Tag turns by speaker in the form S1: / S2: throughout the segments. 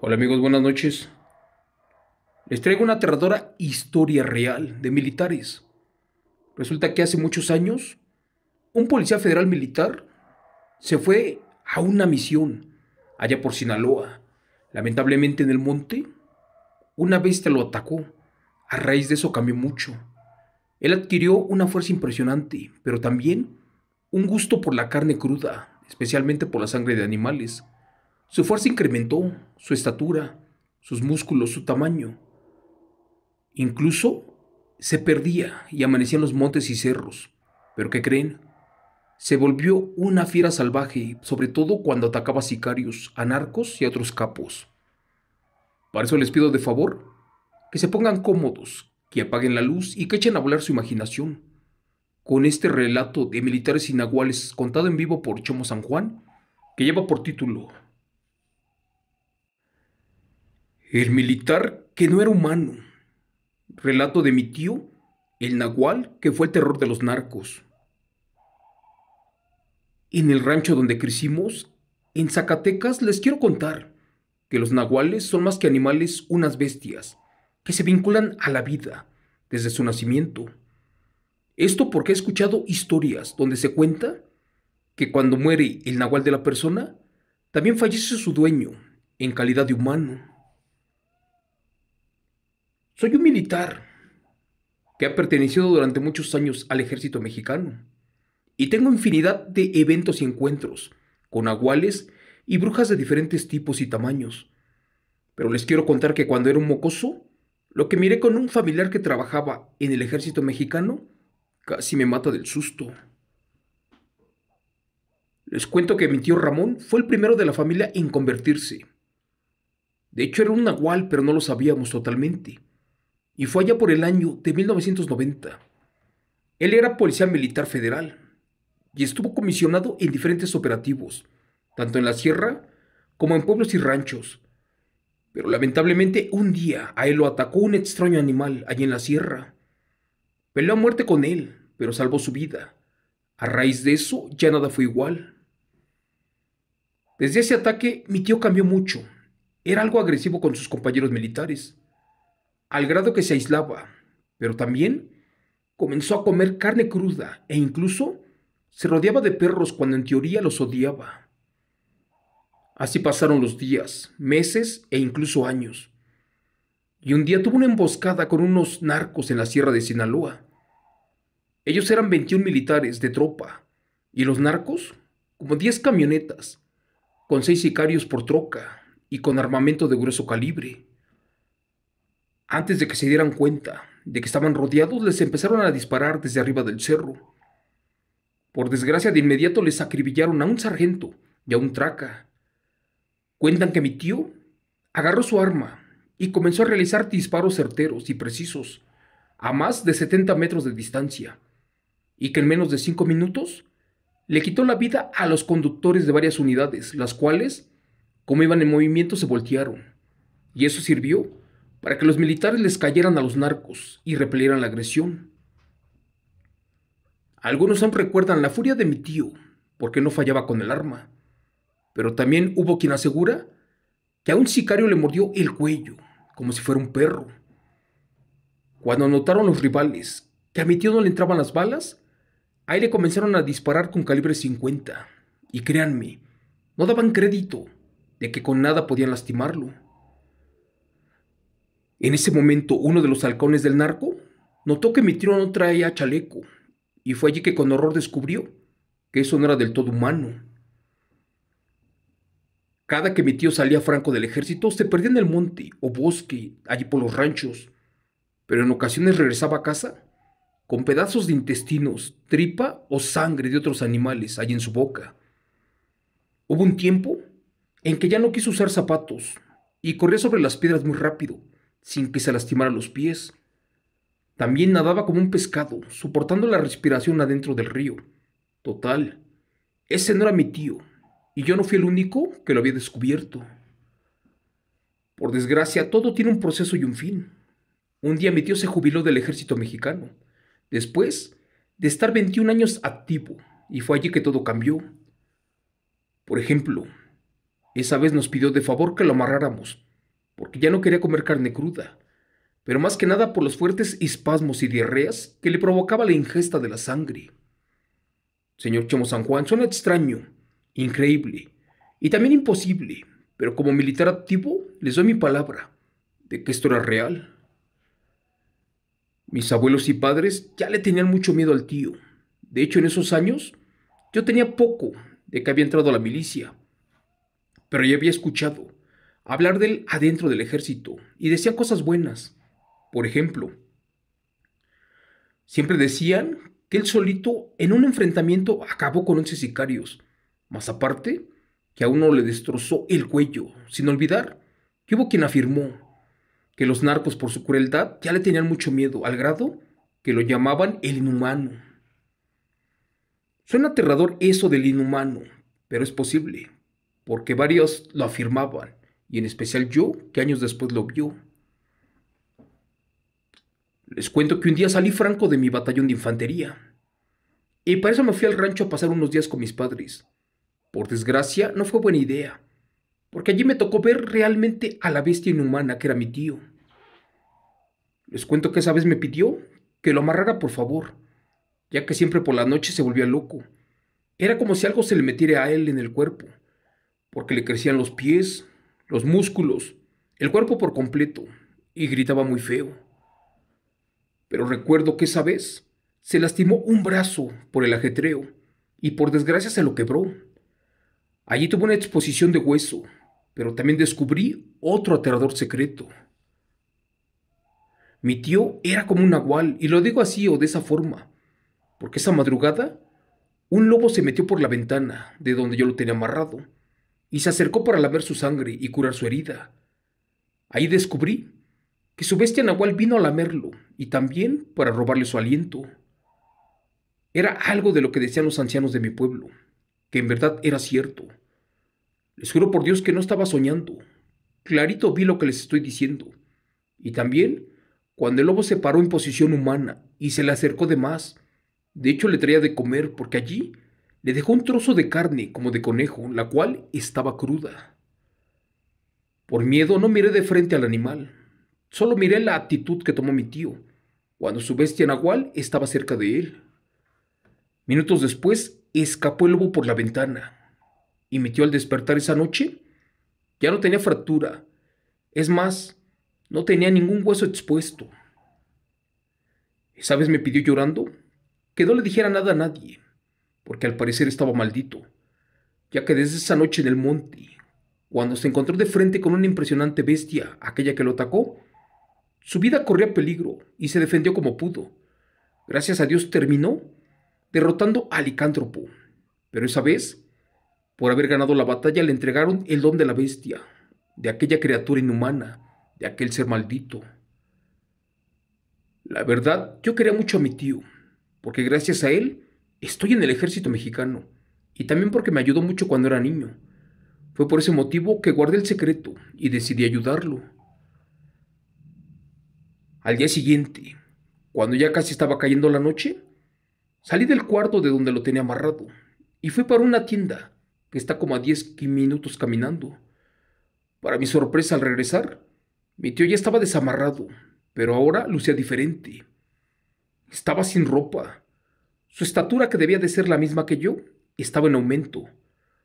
S1: Hola amigos, buenas noches. Les traigo una aterradora historia real de militares. Resulta que hace muchos años, un policía federal militar se fue a una misión allá por Sinaloa. Lamentablemente en el monte, una bestia lo atacó. A raíz de eso cambió mucho. Él adquirió una fuerza impresionante, pero también un gusto por la carne cruda, especialmente por la sangre de animales. Su fuerza incrementó, su estatura, sus músculos, su tamaño. Incluso se perdía y amanecía en los montes y cerros. Pero ¿qué creen? Se volvió una fiera salvaje, sobre todo cuando atacaba a sicarios, a narcos y a otros capos. Para eso les pido de favor que se pongan cómodos, que apaguen la luz y que echen a volar su imaginación. Con este relato de militares inaguales, contado en vivo por Chomo San Juan, que lleva por título el militar que no era humano. Relato de mi tío, el nahual, que fue el terror de los narcos. En el rancho donde crecimos, en Zacatecas, les quiero contar que los nahuales son más que animales unas bestias, que se vinculan a la vida desde su nacimiento. Esto porque he escuchado historias donde se cuenta que cuando muere el nahual de la persona, también fallece su dueño en calidad de humano. Soy un militar que ha pertenecido durante muchos años al ejército mexicano y tengo infinidad de eventos y encuentros con aguales y brujas de diferentes tipos y tamaños. Pero les quiero contar que cuando era un mocoso, lo que miré con un familiar que trabajaba en el ejército mexicano casi me mata del susto. Les cuento que mi tío Ramón fue el primero de la familia en convertirse. De hecho era un nahual, pero no lo sabíamos totalmente y fue allá por el año de 1990. Él era policía militar federal y estuvo comisionado en diferentes operativos, tanto en la sierra como en pueblos y ranchos. Pero lamentablemente un día a él lo atacó un extraño animal allí en la sierra. Peleó a muerte con él, pero salvó su vida. A raíz de eso ya nada fue igual. Desde ese ataque mi tío cambió mucho. Era algo agresivo con sus compañeros militares al grado que se aislaba, pero también comenzó a comer carne cruda e incluso se rodeaba de perros cuando en teoría los odiaba. Así pasaron los días, meses e incluso años. Y un día tuvo una emboscada con unos narcos en la sierra de Sinaloa. Ellos eran 21 militares de tropa y los narcos como 10 camionetas, con 6 sicarios por troca y con armamento de grueso calibre. Antes de que se dieran cuenta de que estaban rodeados, les empezaron a disparar desde arriba del cerro. Por desgracia, de inmediato les acribillaron a un sargento y a un traca. Cuentan que mi tío agarró su arma y comenzó a realizar disparos certeros y precisos a más de 70 metros de distancia, y que en menos de 5 minutos le quitó la vida a los conductores de varias unidades, las cuales, como iban en movimiento, se voltearon, y eso sirvió para que los militares les cayeran a los narcos y repelieran la agresión. Algunos aún recuerdan la furia de mi tío, porque no fallaba con el arma, pero también hubo quien asegura que a un sicario le mordió el cuello, como si fuera un perro. Cuando notaron los rivales que a mi tío no le entraban las balas, ahí le comenzaron a disparar con calibre 50, y créanme, no daban crédito de que con nada podían lastimarlo. En ese momento, uno de los halcones del narco notó que mi tío no traía chaleco, y fue allí que con horror descubrió que eso no era del todo humano. Cada que mi tío salía franco del ejército, se perdía en el monte o bosque, allí por los ranchos, pero en ocasiones regresaba a casa con pedazos de intestinos, tripa o sangre de otros animales allí en su boca. Hubo un tiempo en que ya no quiso usar zapatos y corría sobre las piedras muy rápido, sin que se lastimara los pies. También nadaba como un pescado, soportando la respiración adentro del río. Total, ese no era mi tío, y yo no fui el único que lo había descubierto. Por desgracia, todo tiene un proceso y un fin. Un día mi tío se jubiló del ejército mexicano, después de estar 21 años activo, y fue allí que todo cambió. Por ejemplo, esa vez nos pidió de favor que lo amarráramos porque ya no quería comer carne cruda, pero más que nada por los fuertes espasmos y diarreas que le provocaba la ingesta de la sangre. Señor Chomo San Juan suena extraño, increíble y también imposible, pero como militar activo les doy mi palabra de que esto era real. Mis abuelos y padres ya le tenían mucho miedo al tío. De hecho, en esos años yo tenía poco de que había entrado a la milicia, pero ya había escuchado hablar de él adentro del ejército y decía cosas buenas. Por ejemplo, siempre decían que él solito en un enfrentamiento acabó con 11 sicarios, más aparte que a uno le destrozó el cuello, sin olvidar que hubo quien afirmó que los narcos por su crueldad ya le tenían mucho miedo, al grado que lo llamaban el inhumano. Suena aterrador eso del inhumano, pero es posible, porque varios lo afirmaban y en especial yo, que años después lo vio. Les cuento que un día salí franco de mi batallón de infantería, y para eso me fui al rancho a pasar unos días con mis padres. Por desgracia, no fue buena idea, porque allí me tocó ver realmente a la bestia inhumana que era mi tío. Les cuento que esa vez me pidió que lo amarrara por favor, ya que siempre por la noche se volvía loco. Era como si algo se le metiera a él en el cuerpo, porque le crecían los pies, los músculos, el cuerpo por completo, y gritaba muy feo. Pero recuerdo que esa vez se lastimó un brazo por el ajetreo y por desgracia se lo quebró. Allí tuvo una exposición de hueso, pero también descubrí otro aterrador secreto. Mi tío era como un agual, y lo digo así o de esa forma, porque esa madrugada un lobo se metió por la ventana de donde yo lo tenía amarrado y se acercó para lavar su sangre y curar su herida. Ahí descubrí que su bestia nahual vino a lamerlo y también para robarle su aliento. Era algo de lo que decían los ancianos de mi pueblo, que en verdad era cierto. Les juro por Dios que no estaba soñando. Clarito vi lo que les estoy diciendo. Y también cuando el lobo se paró en posición humana y se le acercó de más. De hecho, le traía de comer porque allí le dejó un trozo de carne como de conejo, la cual estaba cruda. Por miedo no miré de frente al animal, solo miré la actitud que tomó mi tío, cuando su bestia nahual estaba cerca de él. Minutos después escapó el lobo por la ventana, y mi tío al despertar esa noche ya no tenía fractura, es más, no tenía ningún hueso expuesto. Esa vez me pidió llorando que no le dijera nada a nadie porque al parecer estaba maldito, ya que desde esa noche en el monte, cuando se encontró de frente con una impresionante bestia, aquella que lo atacó, su vida corría peligro y se defendió como pudo. Gracias a Dios terminó derrotando a licántropo, pero esa vez, por haber ganado la batalla, le entregaron el don de la bestia, de aquella criatura inhumana, de aquel ser maldito. La verdad, yo quería mucho a mi tío, porque gracias a él estoy en el ejército mexicano y también porque me ayudó mucho cuando era niño. Fue por ese motivo que guardé el secreto y decidí ayudarlo. Al día siguiente, cuando ya casi estaba cayendo la noche, salí del cuarto de donde lo tenía amarrado y fui para una tienda que está como a 10 minutos caminando. Para mi sorpresa al regresar, mi tío ya estaba desamarrado, pero ahora lucía diferente. Estaba sin ropa su estatura, que debía de ser la misma que yo, estaba en aumento.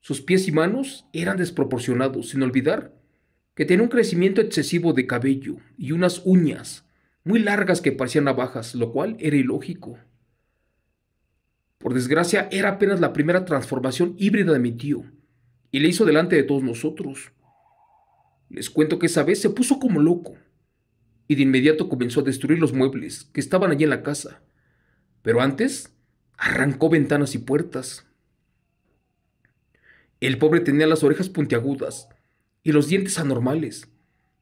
S1: Sus pies y manos eran desproporcionados, sin olvidar que tenía un crecimiento excesivo de cabello y unas uñas muy largas que parecían navajas, lo cual era ilógico. Por desgracia, era apenas la primera transformación híbrida de mi tío, y le hizo delante de todos nosotros. Les cuento que esa vez se puso como loco, y de inmediato comenzó a destruir los muebles que estaban allí en la casa. Pero antes, Arrancó ventanas y puertas. El pobre tenía las orejas puntiagudas y los dientes anormales,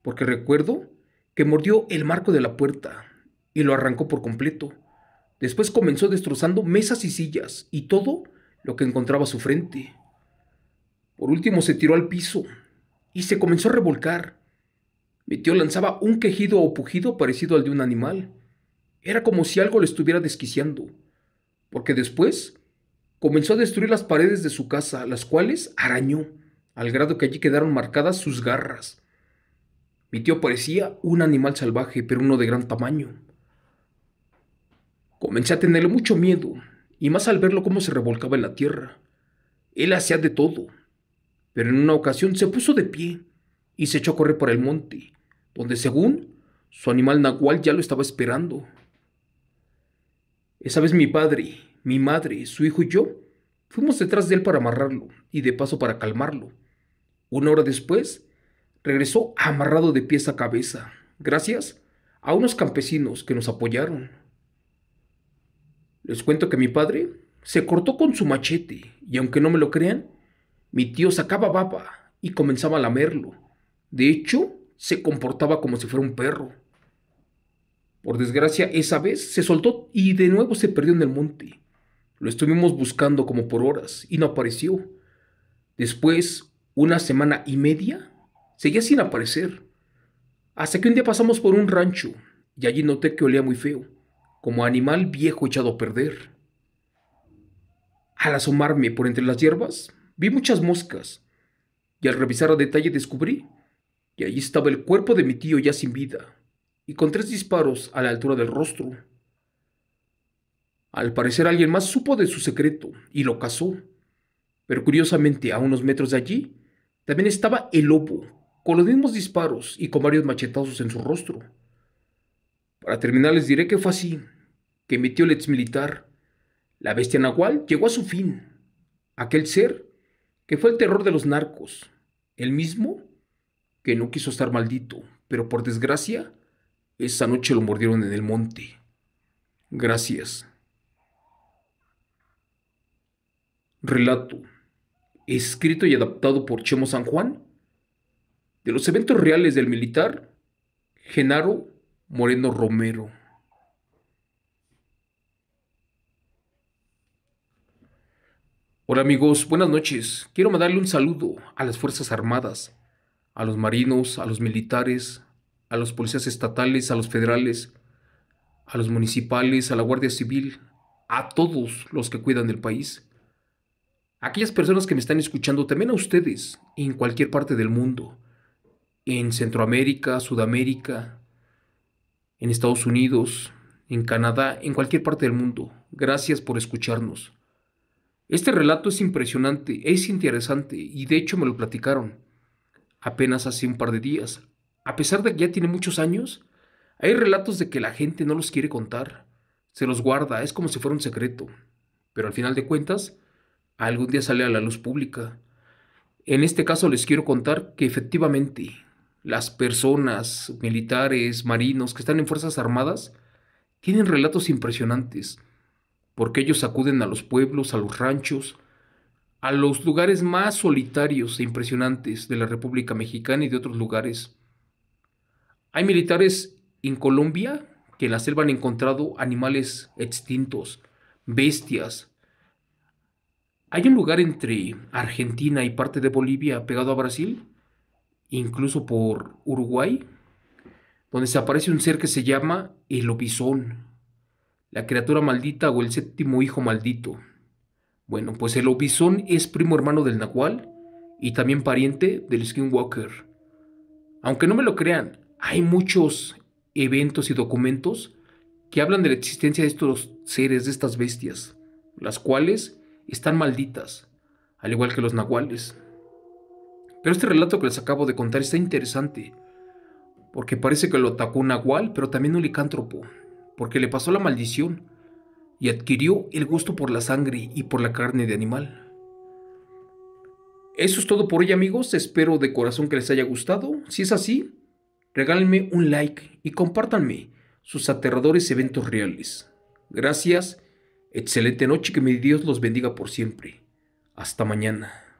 S1: porque recuerdo que mordió el marco de la puerta y lo arrancó por completo. Después comenzó destrozando mesas y sillas y todo lo que encontraba a su frente. Por último se tiró al piso y se comenzó a revolcar. Mi tío lanzaba un quejido o pujido parecido al de un animal. Era como si algo le estuviera desquiciando porque después comenzó a destruir las paredes de su casa, las cuales arañó, al grado que allí quedaron marcadas sus garras. Mi tío parecía un animal salvaje, pero uno de gran tamaño. Comencé a tenerle mucho miedo, y más al verlo cómo se revolcaba en la tierra. Él hacía de todo, pero en una ocasión se puso de pie y se echó a correr por el monte, donde según su animal nahual ya lo estaba esperando, esa vez mi padre, mi madre, su hijo y yo fuimos detrás de él para amarrarlo y de paso para calmarlo. Una hora después, regresó amarrado de pies a cabeza, gracias a unos campesinos que nos apoyaron. Les cuento que mi padre se cortó con su machete y aunque no me lo crean, mi tío sacaba baba y comenzaba a lamerlo. De hecho, se comportaba como si fuera un perro. Por desgracia, esa vez se soltó y de nuevo se perdió en el monte. Lo estuvimos buscando como por horas y no apareció. Después, una semana y media, seguía sin aparecer. Hasta que un día pasamos por un rancho y allí noté que olía muy feo, como animal viejo echado a perder. Al asomarme por entre las hierbas, vi muchas moscas y al revisar a detalle descubrí que allí estaba el cuerpo de mi tío ya sin vida y con tres disparos a la altura del rostro. Al parecer alguien más supo de su secreto y lo cazó. Pero curiosamente, a unos metros de allí, también estaba el lobo, con los mismos disparos y con varios machetazos en su rostro. Para terminar les diré que fue así, que metió el militar La bestia nahual llegó a su fin. Aquel ser que fue el terror de los narcos, el mismo que no quiso estar maldito, pero por desgracia esa noche lo mordieron en el monte. Gracias. Relato. Escrito y adaptado por Chemo San Juan. De los eventos reales del militar. Genaro Moreno Romero. Hola amigos, buenas noches. Quiero mandarle un saludo a las Fuerzas Armadas, a los marinos, a los militares, a los policías estatales, a los federales, a los municipales, a la Guardia Civil, a todos los que cuidan del país. Aquellas personas que me están escuchando, también a ustedes, en cualquier parte del mundo, en Centroamérica, Sudamérica, en Estados Unidos, en Canadá, en cualquier parte del mundo. Gracias por escucharnos. Este relato es impresionante, es interesante y de hecho me lo platicaron apenas hace un par de días, a pesar de que ya tiene muchos años, hay relatos de que la gente no los quiere contar, se los guarda, es como si fuera un secreto. Pero al final de cuentas, algún día sale a la luz pública. En este caso les quiero contar que efectivamente las personas, militares, marinos que están en Fuerzas Armadas, tienen relatos impresionantes, porque ellos acuden a los pueblos, a los ranchos, a los lugares más solitarios e impresionantes de la República Mexicana y de otros lugares hay militares en Colombia que en la selva han encontrado animales extintos, bestias. Hay un lugar entre Argentina y parte de Bolivia pegado a Brasil, incluso por Uruguay, donde se aparece un ser que se llama el obisón, la criatura maldita o el séptimo hijo maldito. Bueno, pues el obisón es primo hermano del nahual y también pariente del skinwalker. Aunque no me lo crean, hay muchos eventos y documentos que hablan de la existencia de estos seres, de estas bestias, las cuales están malditas, al igual que los nahuales. Pero este relato que les acabo de contar está interesante, porque parece que lo atacó un nahual, pero también un licántropo, porque le pasó la maldición y adquirió el gusto por la sangre y por la carne de animal. Eso es todo por hoy amigos, espero de corazón que les haya gustado, si es así, regálenme un like y compártanme sus aterradores eventos reales. Gracias, excelente noche, que mi Dios los bendiga por siempre. Hasta mañana.